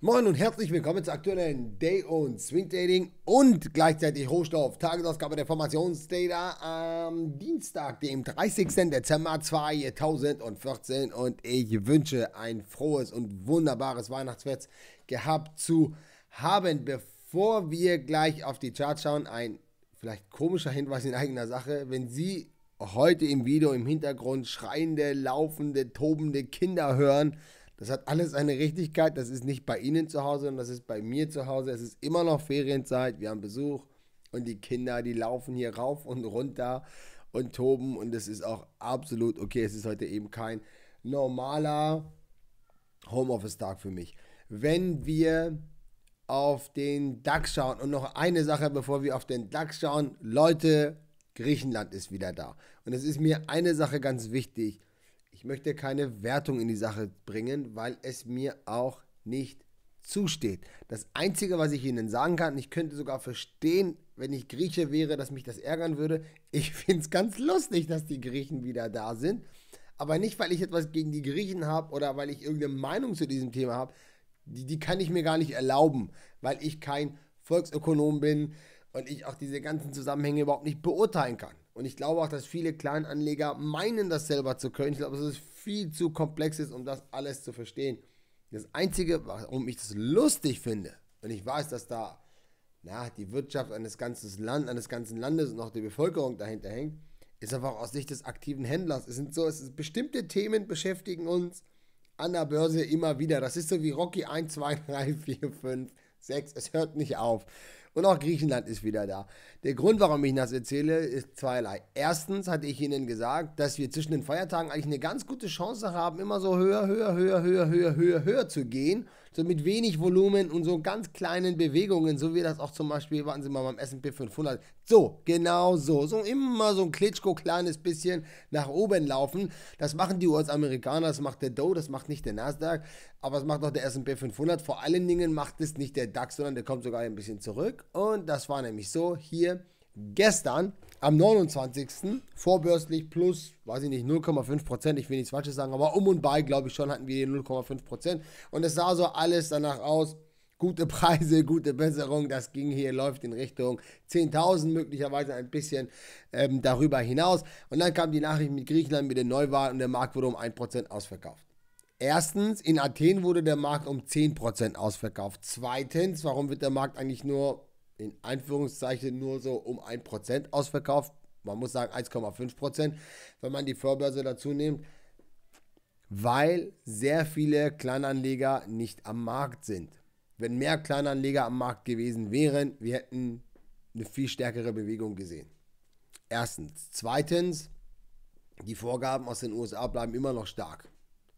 Moin und herzlich willkommen zur aktuellen Day- und Swing-Trading und gleichzeitig Rohstoff-Tagesausgabe der Formationsdata am Dienstag, dem 30. Dezember 2014 und ich wünsche ein frohes und wunderbares Weihnachtsfest gehabt zu haben. Bevor wir gleich auf die Charts schauen, ein vielleicht komischer Hinweis in eigener Sache, wenn Sie heute im Video im Hintergrund schreiende, laufende, tobende Kinder hören, das hat alles eine Richtigkeit. Das ist nicht bei Ihnen zu Hause, sondern das ist bei mir zu Hause. Es ist immer noch Ferienzeit. Wir haben Besuch und die Kinder, die laufen hier rauf und runter und toben. Und es ist auch absolut okay. Es ist heute eben kein normaler Homeoffice-Tag für mich. Wenn wir auf den DAX schauen und noch eine Sache, bevor wir auf den DAX schauen, Leute, Griechenland ist wieder da. Und es ist mir eine Sache ganz wichtig. Ich möchte keine Wertung in die Sache bringen, weil es mir auch nicht zusteht. Das Einzige, was ich Ihnen sagen kann, ich könnte sogar verstehen, wenn ich Grieche wäre, dass mich das ärgern würde. Ich finde es ganz lustig, dass die Griechen wieder da sind. Aber nicht, weil ich etwas gegen die Griechen habe oder weil ich irgendeine Meinung zu diesem Thema habe. Die, die kann ich mir gar nicht erlauben, weil ich kein Volksökonom bin und ich auch diese ganzen Zusammenhänge überhaupt nicht beurteilen kann. Und ich glaube auch, dass viele Kleinanleger meinen, das selber zu können. Ich glaube, dass es viel zu komplex ist, um das alles zu verstehen. Das Einzige, warum ich das lustig finde, und ich weiß, dass da na, die Wirtschaft eines ganzen, Land, eines ganzen Landes und auch die Bevölkerung dahinter hängt, ist einfach aus Sicht des aktiven Händlers. Es sind so, es ist, bestimmte Themen beschäftigen uns an der Börse immer wieder. Das ist so wie Rocky 1, 2, 3, 4, 5, 6. Es hört nicht auf. Und auch Griechenland ist wieder da. Der Grund, warum ich das erzähle, ist zweierlei. Erstens hatte ich Ihnen gesagt, dass wir zwischen den Feiertagen eigentlich eine ganz gute Chance haben, immer so höher, höher, höher, höher, höher, höher, höher zu gehen. So mit wenig Volumen und so ganz kleinen Bewegungen, so wie das auch zum Beispiel, warten Sie mal, beim S&P 500. So, genau so. So immer so ein Klitschko-kleines bisschen nach oben laufen. Das machen die US-Amerikaner, das macht der Dow, das macht nicht der Nasdaq, aber das macht auch der S&P 500. Vor allen Dingen macht es nicht der DAX, sondern der kommt sogar ein bisschen zurück. Und das war nämlich so hier gestern am 29. vorbörslich plus, weiß ich nicht, 0,5%, ich will nichts Falsches sagen, aber um und bei, glaube ich schon, hatten wir die 0,5%. Und es sah so alles danach aus, gute Preise, gute Besserung, das ging hier, läuft in Richtung 10.000, möglicherweise ein bisschen ähm, darüber hinaus. Und dann kam die Nachricht mit Griechenland, mit den Neuwahlen und der Markt wurde um 1% ausverkauft. Erstens, in Athen wurde der Markt um 10% ausverkauft. Zweitens, warum wird der Markt eigentlich nur in Anführungszeichen nur so um 1% ausverkauft. Man muss sagen 1,5%, wenn man die Vorbörse dazu nimmt, weil sehr viele Kleinanleger nicht am Markt sind. Wenn mehr Kleinanleger am Markt gewesen wären, wir hätten eine viel stärkere Bewegung gesehen. Erstens. Zweitens, die Vorgaben aus den USA bleiben immer noch stark.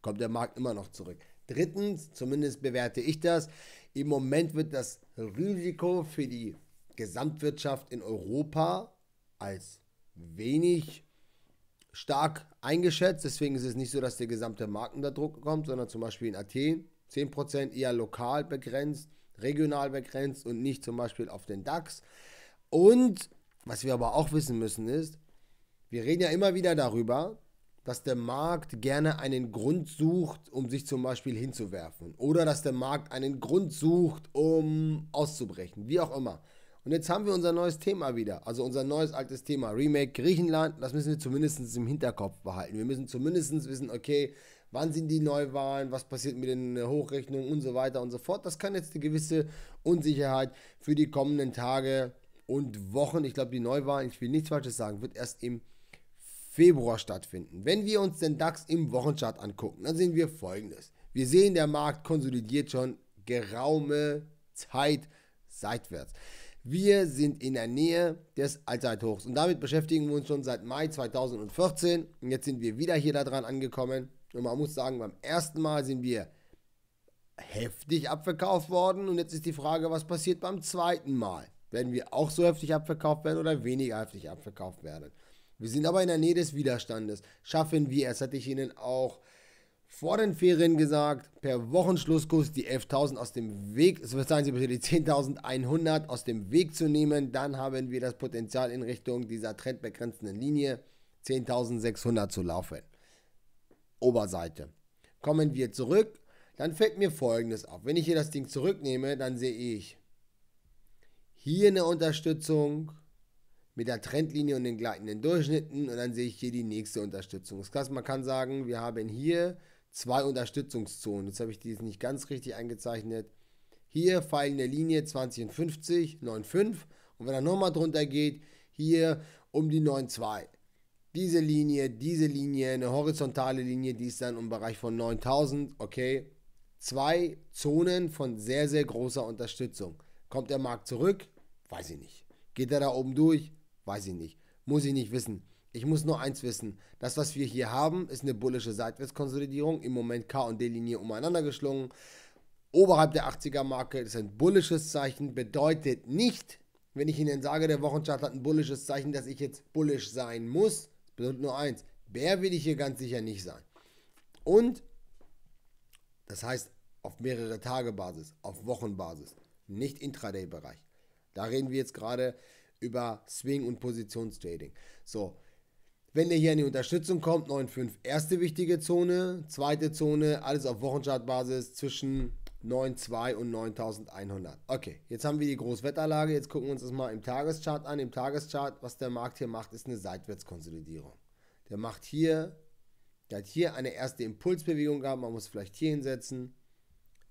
Kommt der Markt immer noch zurück. Drittens, zumindest bewerte ich das, im Moment wird das Risiko für die Gesamtwirtschaft in Europa als wenig stark eingeschätzt. Deswegen ist es nicht so, dass der gesamte Markt unter Druck kommt, sondern zum Beispiel in Athen 10% eher lokal begrenzt, regional begrenzt und nicht zum Beispiel auf den DAX. Und was wir aber auch wissen müssen ist, wir reden ja immer wieder darüber, dass der Markt gerne einen Grund sucht, um sich zum Beispiel hinzuwerfen. Oder dass der Markt einen Grund sucht, um auszubrechen. Wie auch immer. Und jetzt haben wir unser neues Thema wieder. Also unser neues altes Thema. Remake Griechenland. Das müssen wir zumindest im Hinterkopf behalten. Wir müssen zumindest wissen, okay, wann sind die Neuwahlen, was passiert mit den Hochrechnungen und so weiter und so fort. Das kann jetzt eine gewisse Unsicherheit für die kommenden Tage und Wochen. Ich glaube, die Neuwahlen, ich will nichts Falsches sagen, wird erst im Februar stattfinden. Wenn wir uns den DAX im Wochenchart angucken, dann sehen wir folgendes. Wir sehen, der Markt konsolidiert schon geraume Zeit seitwärts. Wir sind in der Nähe des Allzeithochs und damit beschäftigen wir uns schon seit Mai 2014. Und jetzt sind wir wieder hier daran angekommen. Und man muss sagen, beim ersten Mal sind wir heftig abverkauft worden. Und jetzt ist die Frage, was passiert beim zweiten Mal? Werden wir auch so heftig abverkauft werden oder weniger heftig abverkauft werden? Wir sind aber in der Nähe des Widerstandes. Schaffen wir es, hatte ich Ihnen auch vor den Ferien gesagt, per Wochenschlusskurs die 11.000 aus dem Weg, so Sie bitte, die 10.100 aus dem Weg zu nehmen, dann haben wir das Potenzial in Richtung dieser trendbegrenzenden Linie 10.600 zu laufen. Oberseite. Kommen wir zurück, dann fällt mir folgendes auf. Wenn ich hier das Ding zurücknehme, dann sehe ich hier eine Unterstützung, mit der Trendlinie und den gleitenden Durchschnitten und dann sehe ich hier die nächste Unterstützung. Unterstützungsklasse. Man kann sagen, wir haben hier zwei Unterstützungszonen. Jetzt habe ich die jetzt nicht ganz richtig eingezeichnet. Hier feilende Linie 20 und 50, 9,5 und wenn er nochmal drunter geht, hier um die 9,2. Diese Linie, diese Linie, eine horizontale Linie, die ist dann im Bereich von 9000, okay. Zwei Zonen von sehr, sehr großer Unterstützung. Kommt der Markt zurück? Weiß ich nicht. Geht er da oben durch? Weiß ich nicht. Muss ich nicht wissen. Ich muss nur eins wissen. Das, was wir hier haben, ist eine bullische Seitwärtskonsolidierung. Im Moment K und D-Linie umeinander geschlungen. Oberhalb der 80er-Marke ist ein bullisches Zeichen. Bedeutet nicht, wenn ich Ihnen sage, der Wochenchart hat ein bullisches Zeichen, dass ich jetzt bullisch sein muss. bedeutet nur eins. Bär will ich hier ganz sicher nicht sein. Und das heißt auf mehrere Tage Basis, auf Wochenbasis, nicht Intraday-Bereich. Da reden wir jetzt gerade über Swing und Positionstrading. So, wenn ihr hier in die Unterstützung kommt, 9,5 erste wichtige Zone, zweite Zone, alles auf Wochenchartbasis zwischen 9,2 und 9100. Okay, jetzt haben wir die Großwetterlage, jetzt gucken wir uns das mal im Tageschart an. Im Tageschart, was der Markt hier macht, ist eine Seitwärtskonsolidierung. Der macht hier, der hat hier eine erste Impulsbewegung gehabt, man muss vielleicht hier hinsetzen.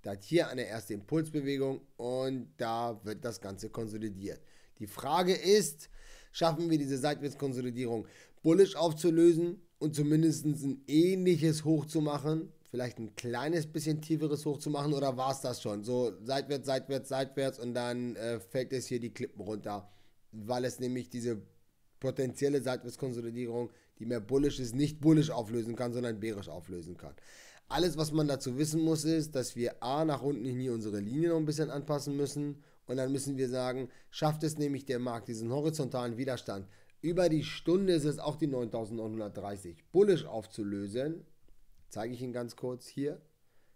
Der hat hier eine erste Impulsbewegung und da wird das Ganze konsolidiert. Die Frage ist, schaffen wir diese Seitwärtskonsolidierung bullisch aufzulösen und zumindest ein ähnliches Hoch zu machen? Vielleicht ein kleines bisschen tieferes Hoch zu machen oder war es das schon? So seitwärts, seitwärts, seitwärts und dann äh, fällt es hier die Klippen runter, weil es nämlich diese potenzielle Seitwärtskonsolidierung, die mehr bullisch ist, nicht bullisch auflösen kann, sondern bärisch auflösen kann. Alles, was man dazu wissen muss, ist, dass wir A, nach unten hin hier unsere Linie noch ein bisschen anpassen müssen und dann müssen wir sagen, schafft es nämlich der Markt diesen horizontalen Widerstand über die Stunde ist es auch die 9930 bullisch aufzulösen. Zeige ich Ihnen ganz kurz hier.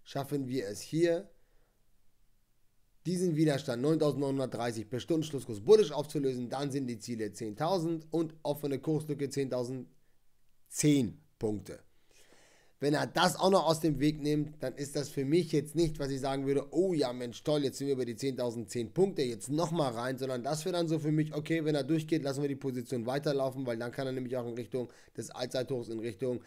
Schaffen wir es hier, diesen Widerstand 9930 per Stundenschlusskurs bullisch aufzulösen, dann sind die Ziele 10.000 und offene Kurslücke 10.010 10 Punkte. Wenn er das auch noch aus dem Weg nimmt, dann ist das für mich jetzt nicht, was ich sagen würde, oh ja, Mensch, toll, jetzt sind wir über die 10.010 Punkte, jetzt nochmal rein, sondern das wäre dann so für mich, okay, wenn er durchgeht, lassen wir die Position weiterlaufen, weil dann kann er nämlich auch in Richtung des Allzeithochs, in Richtung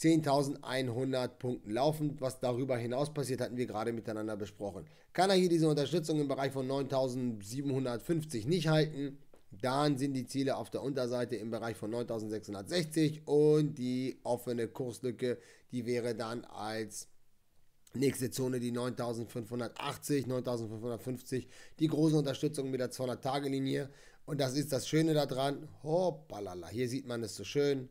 10.100 Punkten laufen. Was darüber hinaus passiert, hatten wir gerade miteinander besprochen. Kann er hier diese Unterstützung im Bereich von 9.750 nicht halten, dann sind die Ziele auf der Unterseite im Bereich von 9660 und die offene Kurslücke, die wäre dann als nächste Zone die 9580, 9550, die große Unterstützung mit der 200-Tage-Linie. Und das ist das Schöne daran. Hoppalala, hier sieht man es so schön.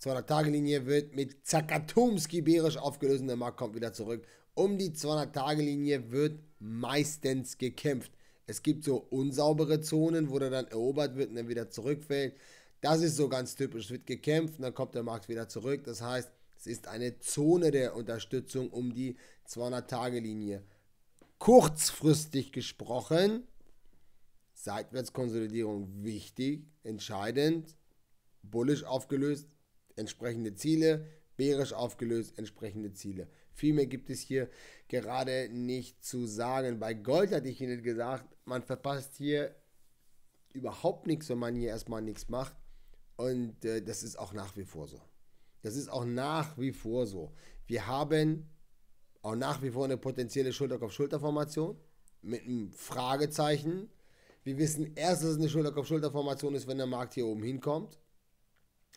200-Tage-Linie wird mit Zakatumski-Berisch aufgelöst und der Markt kommt wieder zurück. Um die 200-Tage-Linie wird meistens gekämpft. Es gibt so unsaubere Zonen, wo der dann erobert wird und dann wieder zurückfällt. Das ist so ganz typisch. Es wird gekämpft und dann kommt der Markt wieder zurück. Das heißt, es ist eine Zone der Unterstützung um die 200-Tage-Linie. Kurzfristig gesprochen, Seitwärtskonsolidierung wichtig, entscheidend, bullisch aufgelöst, entsprechende Ziele, bärisch aufgelöst, entsprechende Ziele. Viel mehr gibt es hier gerade nicht zu sagen. Bei Gold hatte ich Ihnen gesagt, man verpasst hier überhaupt nichts, wenn man hier erstmal nichts macht. Und äh, das ist auch nach wie vor so. Das ist auch nach wie vor so. Wir haben auch nach wie vor eine potenzielle Schulter-Kopf-Schulter-Formation mit einem Fragezeichen. Wir wissen erst, dass es eine Schulter-Kopf-Schulter-Formation ist, wenn der Markt hier oben hinkommt.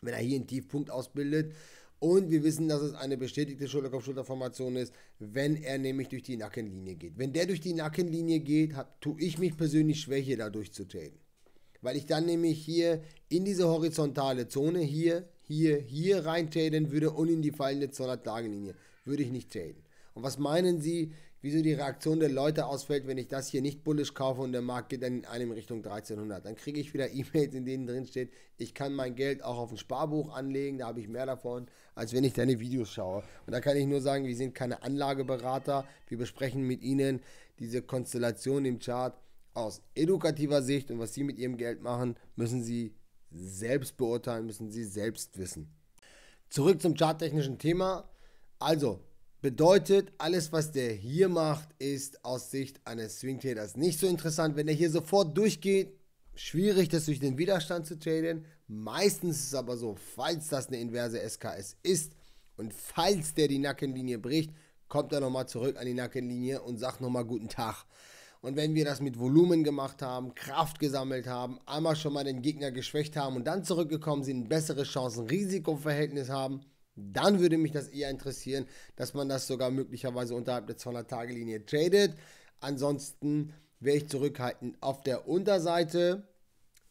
Wenn er hier einen Tiefpunkt ausbildet und wir wissen, dass es eine bestätigte Schulterkopf-Schulterformation ist, wenn er nämlich durch die Nackenlinie geht. Wenn der durch die Nackenlinie geht, hab, tue ich mich persönlich schwäche, dadurch zu durchzutreten. Weil ich dann nämlich hier in diese horizontale Zone hier, hier, hier rein traden würde und in die fallende 200 linie würde ich nicht traden. Und was meinen Sie, wieso die Reaktion der Leute ausfällt, wenn ich das hier nicht bullisch kaufe und der Markt geht dann in einem Richtung 1300. Dann kriege ich wieder E-Mails, in denen drin steht, ich kann mein Geld auch auf ein Sparbuch anlegen, da habe ich mehr davon, als wenn ich deine Videos schaue. Und da kann ich nur sagen, wir sind keine Anlageberater, wir besprechen mit Ihnen diese Konstellation im Chart aus edukativer Sicht und was Sie mit Ihrem Geld machen, müssen Sie selbst beurteilen, müssen Sie selbst wissen. Zurück zum charttechnischen Thema. Also, Bedeutet, alles, was der hier macht, ist aus Sicht eines Swing-Traders nicht so interessant. Wenn er hier sofort durchgeht, schwierig, das durch den Widerstand zu traden. Meistens ist es aber so, falls das eine inverse SKS ist und falls der die Nackenlinie bricht, kommt er nochmal zurück an die Nackenlinie und sagt nochmal guten Tag. Und wenn wir das mit Volumen gemacht haben, Kraft gesammelt haben, einmal schon mal den Gegner geschwächt haben und dann zurückgekommen sind, bessere Chancen, Risikoverhältnis haben, dann würde mich das eher interessieren, dass man das sogar möglicherweise unterhalb der 200-Tage-Linie tradet. Ansonsten wäre ich zurückhaltend. Auf der Unterseite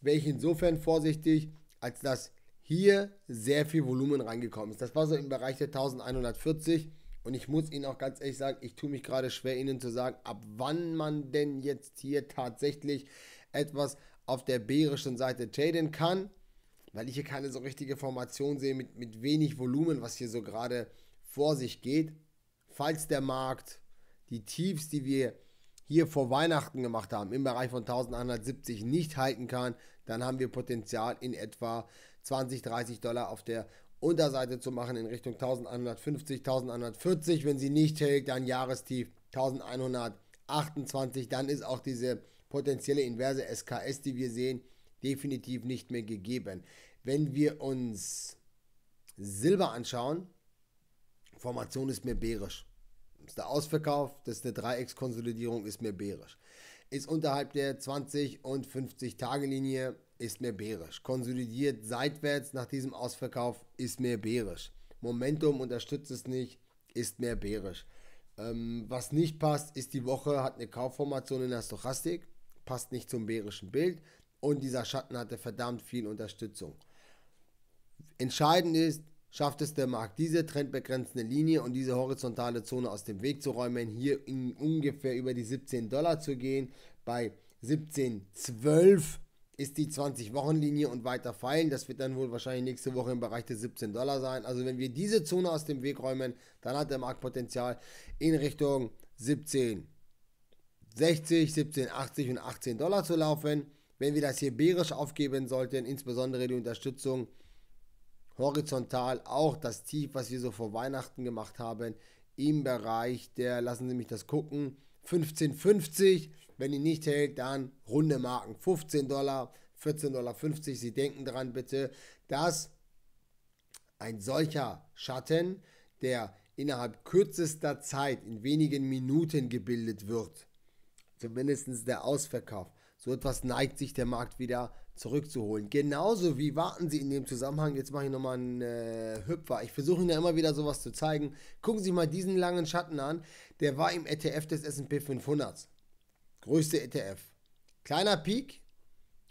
wäre ich insofern vorsichtig, als dass hier sehr viel Volumen reingekommen ist. Das war so im Bereich der 1140. Und ich muss Ihnen auch ganz ehrlich sagen, ich tue mich gerade schwer, Ihnen zu sagen, ab wann man denn jetzt hier tatsächlich etwas auf der bärischen Seite traden kann weil ich hier keine so richtige Formation sehe mit, mit wenig Volumen, was hier so gerade vor sich geht. Falls der Markt die Tiefs, die wir hier vor Weihnachten gemacht haben, im Bereich von 1170 nicht halten kann, dann haben wir Potenzial in etwa 20, 30 Dollar auf der Unterseite zu machen in Richtung 1150, 1140. Wenn sie nicht hält, dann Jahrestief 1128. Dann ist auch diese potenzielle inverse SKS, die wir sehen, definitiv nicht mehr gegeben. Wenn wir uns Silber anschauen, Formation ist mir bärisch. Ist der Ausverkauf, das ist eine Dreieckskonsolidierung, ist mehr bärisch. Ist unterhalb der 20 und 50 Tage Linie, ist mehr bärisch. Konsolidiert seitwärts nach diesem Ausverkauf, ist mehr bärisch. Momentum unterstützt es nicht, ist mehr bärisch. Ähm, was nicht passt, ist die Woche hat eine Kaufformation in der Stochastik, passt nicht zum bärischen Bild. Und dieser Schatten hatte verdammt viel Unterstützung. Entscheidend ist, schafft es der Markt, diese trendbegrenzende Linie und diese horizontale Zone aus dem Weg zu räumen, hier ungefähr über die 17 Dollar zu gehen. Bei 17,12 ist die 20-Wochen-Linie und weiter fallen. Das wird dann wohl wahrscheinlich nächste Woche im Bereich der 17 Dollar sein. Also wenn wir diese Zone aus dem Weg räumen, dann hat der Markt Potenzial in Richtung 17,60, 17,80 und 18 Dollar zu laufen wenn wir das hier bärisch aufgeben sollten, insbesondere die Unterstützung horizontal, auch das Tief, was wir so vor Weihnachten gemacht haben, im Bereich der, lassen Sie mich das gucken, 15,50. Wenn die nicht hält, dann runde Marken, 15 Dollar, 14,50 Dollar. Sie denken dran bitte, dass ein solcher Schatten, der innerhalb kürzester Zeit in wenigen Minuten gebildet wird, zumindest der Ausverkauf, so etwas neigt sich der Markt wieder zurückzuholen. Genauso wie warten Sie in dem Zusammenhang, jetzt mache ich nochmal einen äh, Hüpfer. Ich versuche Ihnen ja immer wieder sowas zu zeigen. Gucken Sie mal diesen langen Schatten an. Der war im ETF des SP 500. Größte ETF. Kleiner Peak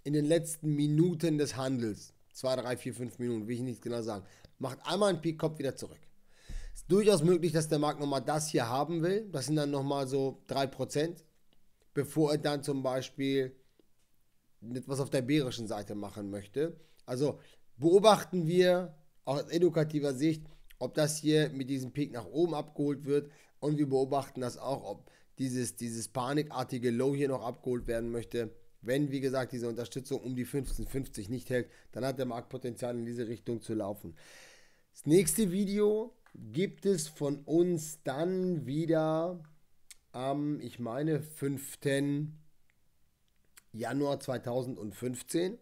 in den letzten Minuten des Handels. 2, 3, 4, 5 Minuten, will ich nicht genau sagen. Macht einmal einen Peak, kommt wieder zurück. Ist durchaus möglich, dass der Markt nochmal das hier haben will. Das sind dann nochmal so 3%, bevor er dann zum Beispiel etwas auf der bärischen Seite machen möchte. Also beobachten wir aus edukativer Sicht, ob das hier mit diesem Peak nach oben abgeholt wird und wir beobachten das auch, ob dieses, dieses panikartige Low hier noch abgeholt werden möchte. Wenn, wie gesagt, diese Unterstützung um die 15,50 nicht hält, dann hat der Markt Potenzial in diese Richtung zu laufen. Das nächste Video gibt es von uns dann wieder am, ich meine, 5. Januar 2015.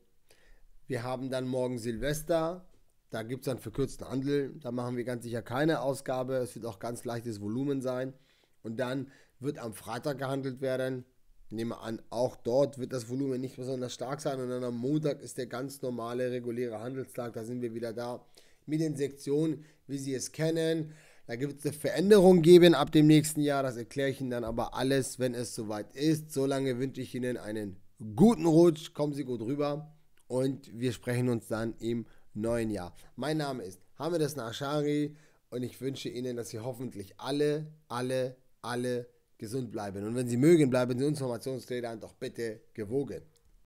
Wir haben dann morgen Silvester. Da gibt es dann verkürzten Handel. Da machen wir ganz sicher keine Ausgabe. Es wird auch ganz leichtes Volumen sein. Und dann wird am Freitag gehandelt werden. Ich nehme an, auch dort wird das Volumen nicht besonders stark sein. Und dann am Montag ist der ganz normale, reguläre Handelstag. Da sind wir wieder da mit den Sektionen, wie Sie es kennen. Da gibt es eine Veränderung geben ab dem nächsten Jahr. Das erkläre ich Ihnen dann aber alles, wenn es soweit ist. Solange wünsche ich Ihnen einen guten Rutsch, kommen Sie gut rüber und wir sprechen uns dann im neuen Jahr. Mein Name ist Hamedes Nashari und ich wünsche Ihnen, dass Sie hoffentlich alle, alle, alle gesund bleiben. Und wenn Sie mögen, bleiben Sie Informationsrädern doch bitte gewogen.